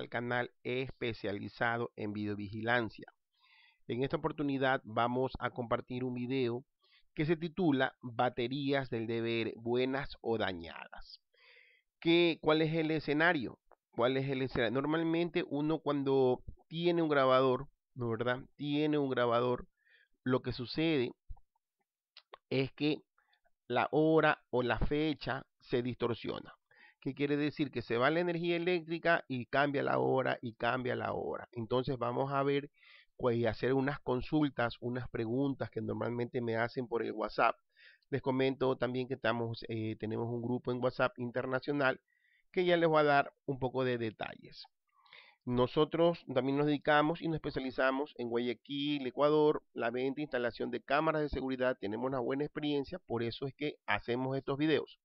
al canal especializado en videovigilancia. En esta oportunidad vamos a compartir un video que se titula Baterías del deber buenas o dañadas. ¿Qué, ¿Cuál es el escenario? ¿Cuál es el Normalmente uno cuando tiene un grabador, verdad? Tiene un grabador, lo que sucede es que la hora o la fecha se distorsiona. ¿Qué quiere decir que se va la energía eléctrica y cambia la hora y cambia la hora. Entonces vamos a ver pues, y hacer unas consultas, unas preguntas que normalmente me hacen por el WhatsApp. Les comento también que estamos, eh, tenemos un grupo en WhatsApp internacional que ya les voy a dar un poco de detalles. Nosotros también nos dedicamos y nos especializamos en Guayaquil, Ecuador, la venta e instalación de cámaras de seguridad. Tenemos una buena experiencia, por eso es que hacemos estos videos.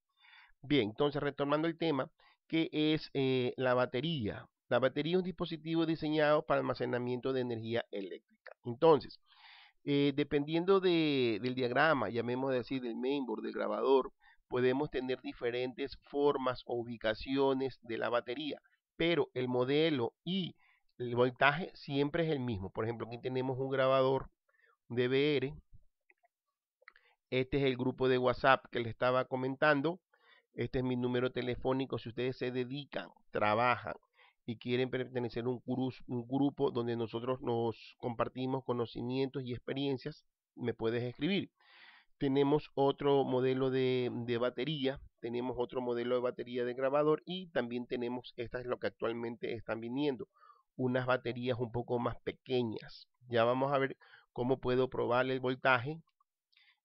Bien, entonces retomando el tema, que es eh, la batería. La batería es un dispositivo diseñado para almacenamiento de energía eléctrica. Entonces, eh, dependiendo del diagrama, llamemos decir del mainboard, del grabador, podemos tener diferentes formas o ubicaciones de la batería, pero el modelo y el voltaje siempre es el mismo. Por ejemplo, aquí tenemos un grabador DVR. Este es el grupo de WhatsApp que le estaba comentando. Este es mi número telefónico. Si ustedes se dedican, trabajan y quieren pertenecer a un, grupo donde nosotros nos compartimos conocimientos y experiencias, me puedes escribir. Tenemos otro modelo de, batería, tenemos otro modelo de batería de grabador y también tenemos, esta es lo que actualmente están viniendo, unas baterías un poco más pequeñas. Ya vamos a ver cómo puedo probar el voltaje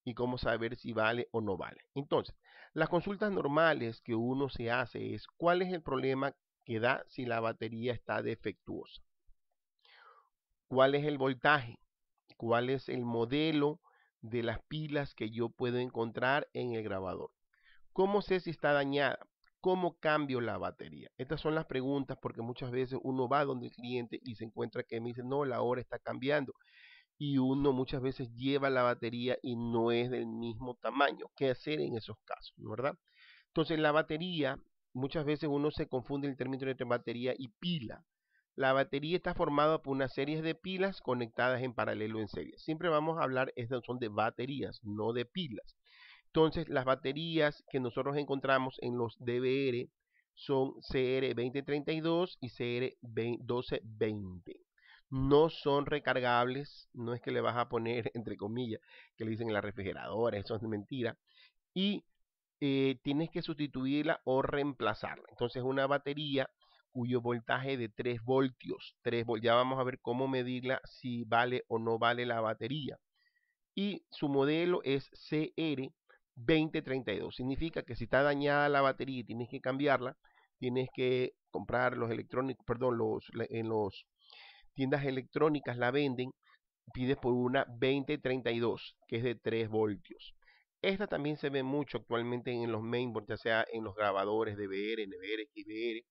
y cómo saber si vale o no vale. Entonces, las consultas normales que uno se hace es cuál es el problema que da si la batería está defectuosa, cuál es el voltaje, cuál es el modelo de las pilas que yo puedo encontrar en el grabador, cómo sé si está dañada, cómo cambio la batería. Estas son las preguntas porque muchas veces uno va donde el cliente y se encuentra que me dice, no, la hora está cambiando y uno muchas veces lleva la batería y no es del mismo tamaño. ¿Qué hacer en esos casos? ¿Verdad? Entonces la batería, muchas veces uno se confunde el término entre batería y pila. La batería está formada por una serie de pilas conectadas en paralelo en serie. Siempre vamos a hablar, son de baterías, no de pilas. Entonces, las baterías que nosotros encontramos en los DBR son CR2032 y CR1220 no son recargables, no es que le vas a poner, entre comillas, que le dicen en la refrigeradora, eso es mentira, y eh, tienes que sustituirla o reemplazarla. Entonces una batería cuyo voltaje de 3 voltios, 3 voltios. ya vamos a ver cómo medirla, si vale o no vale la batería. Y su modelo es CR2032, significa que si está dañada la batería y tienes que cambiarla, tienes que comprar los electrónicos, perdón, los, en los tiendas electrónicas la venden, pides por una 2032, que es de 3 voltios. Esta también se ve mucho actualmente en los mainboards, ya sea en los grabadores de BR, NBR,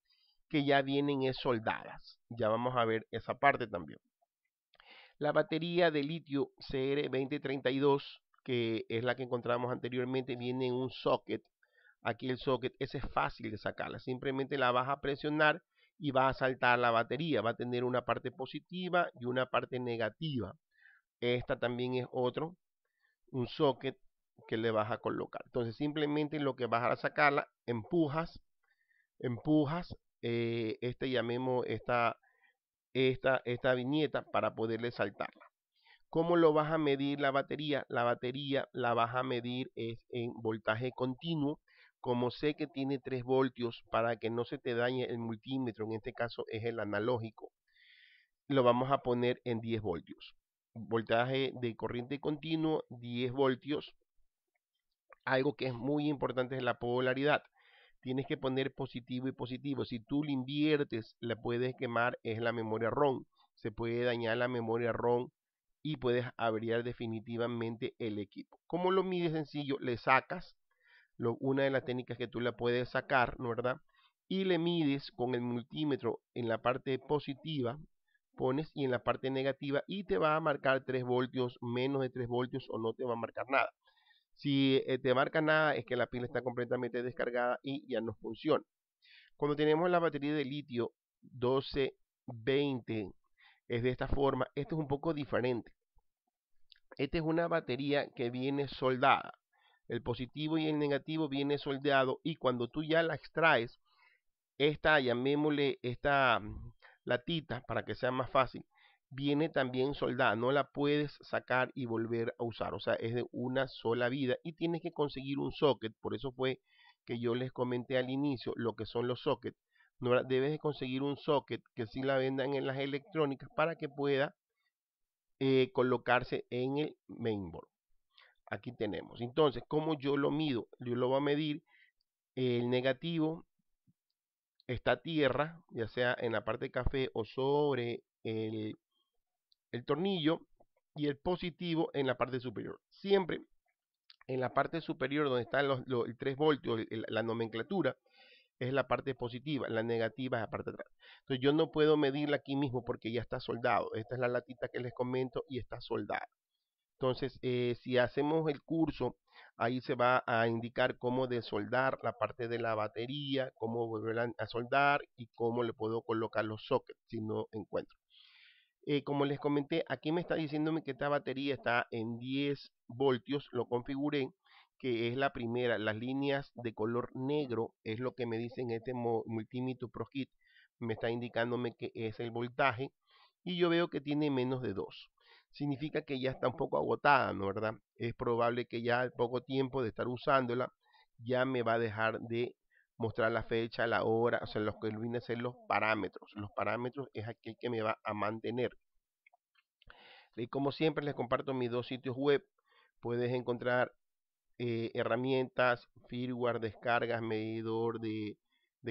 que ya vienen es soldadas. Ya vamos a ver esa parte también. La batería de litio CR2032, que es la que encontramos anteriormente, viene en un socket. Aquí el socket, ese es fácil de sacarla. Simplemente la vas a presionar y va a saltar la batería, va a tener una parte positiva y una parte negativa. Esta también es otro, un socket que le vas a colocar. Entonces simplemente lo que vas a sacarla, empujas, empujas, eh, este llamemos esta, esta, esta viñeta para poderle saltarla. ¿Cómo lo vas a medir la batería? La batería la vas a medir es en voltaje continuo como sé que tiene 3 voltios para que no se te dañe el multímetro, en este caso es el analógico, lo vamos a poner en 10 voltios. Voltaje de corriente continuo, 10 voltios. Algo que es muy importante es la polaridad. Tienes que poner positivo y positivo. Si tú lo inviertes, la puedes quemar, es la memoria ROM. Se puede dañar la memoria ROM y puedes averiar definitivamente el equipo. ¿Cómo lo mides sencillo? Le sacas una de las técnicas que tú la puedes sacar, ¿no verdad? Y le mides con el multímetro en la parte positiva, pones y en la parte negativa y te va a marcar 3 voltios, menos de 3 voltios o no te va a marcar nada. Si eh, te marca nada es que la pila está completamente descargada y ya no funciona. Cuando tenemos la batería de litio 1220 es de esta forma, esto es un poco diferente. Esta es una batería que viene soldada. El positivo y el negativo viene soldado y cuando tú ya la extraes, esta, llamémosle esta mm, latita para que sea más fácil, viene también soldada, no la puedes sacar y volver a usar, o sea, es de una sola vida y tienes que conseguir un socket, por eso fue que yo les comenté al inicio lo que son los sockets, no, debes de conseguir un socket que sí la vendan en las electrónicas para que pueda eh, colocarse en el mainboard. Aquí tenemos. Entonces, ¿cómo yo lo mido? Yo lo voy a medir el negativo, esta tierra, ya sea en la parte de café o sobre el, el tornillo, y el positivo en la parte superior. Siempre en la parte superior donde está los, el 3 voltios, la nomenclatura, es la parte positiva, la negativa es la parte de atrás. Entonces yo no puedo medirla aquí mismo porque ya está soldado. Esta es la latita que les comento y está soldada. Entonces, eh, si hacemos el curso, ahí se va a indicar cómo desoldar la parte de la batería, cómo volver a soldar y cómo le puedo colocar los sockets si no encuentro. Eh, como les comenté, aquí me está diciéndome que esta batería está en 10 voltios, lo configuré, que es la primera, las líneas de color negro, es lo que me dice en este multímetro ProKit, me está indicándome que es el voltaje, y yo veo que tiene menos de 2 significa que ya está un poco agotada, ¿no verdad? Es probable que ya al poco tiempo de estar usándola ya me va a dejar de mostrar la fecha, la hora, o sea, lo que viene a ser los parámetros. Los parámetros es aquel que me va a mantener. Y como siempre les comparto mis dos sitios web. Puedes encontrar eh, herramientas, firmware, descargas, medidor de,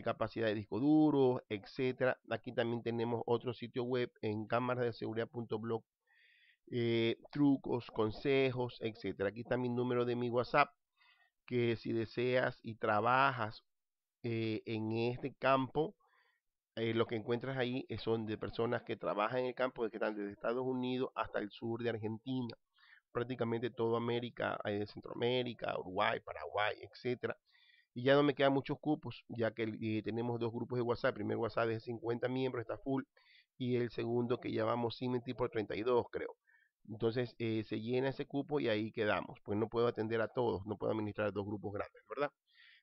capacidad de disco duro, etcétera. Aquí también tenemos otro sitio web en seguridad.blog. Eh, trucos, consejos, etcétera. Aquí está mi número de mi WhatsApp, que si deseas y trabajas eh, en este campo, eh, lo que encuentras ahí son de personas que trabajan en el campo, que están desde Estados Unidos hasta el sur de Argentina, prácticamente toda América, Centroamérica, Uruguay, Paraguay, etcétera. Y ya no me quedan muchos cupos, ya que tenemos dos grupos de WhatsApp. El primer WhatsApp es de 50 miembros, está full. Y el segundo que llamamos vamos por 32, creo. Entonces eh, se llena ese cupo y ahí quedamos. Pues no puedo atender a todos, no puedo administrar dos grupos grandes, ¿verdad?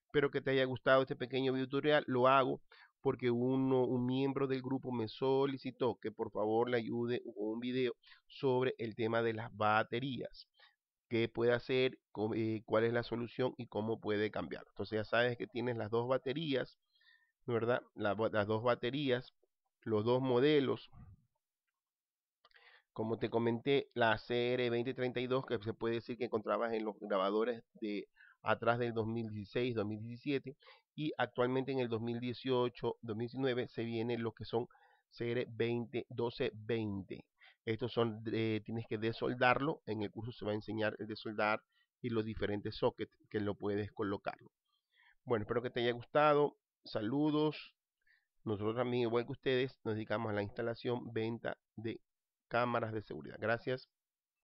Espero que te haya gustado este pequeño video tutorial. Lo hago porque uno, un miembro del grupo me solicitó que por favor le ayude un video sobre el tema de las baterías. ¿Qué puede hacer? Eh, ¿Cuál es la solución? ¿Y cómo puede cambiar? Entonces ya sabes que tienes las dos baterías, ¿verdad? las dos baterías, los dos modelos, como te comenté, la CR2032 que se puede decir que encontrabas en los grabadores de atrás del 2016, 2017 y actualmente en el 2018, 2019 se vienen los que son cr 201220 Estos son, tienes que desoldarlo, en el curso se va a enseñar el desoldar y los diferentes sockets que lo puedes colocarlo. Bueno, espero que te haya gustado, saludos. Nosotros también, igual que ustedes, nos dedicamos a la instalación, venta de cámaras de seguridad. Gracias.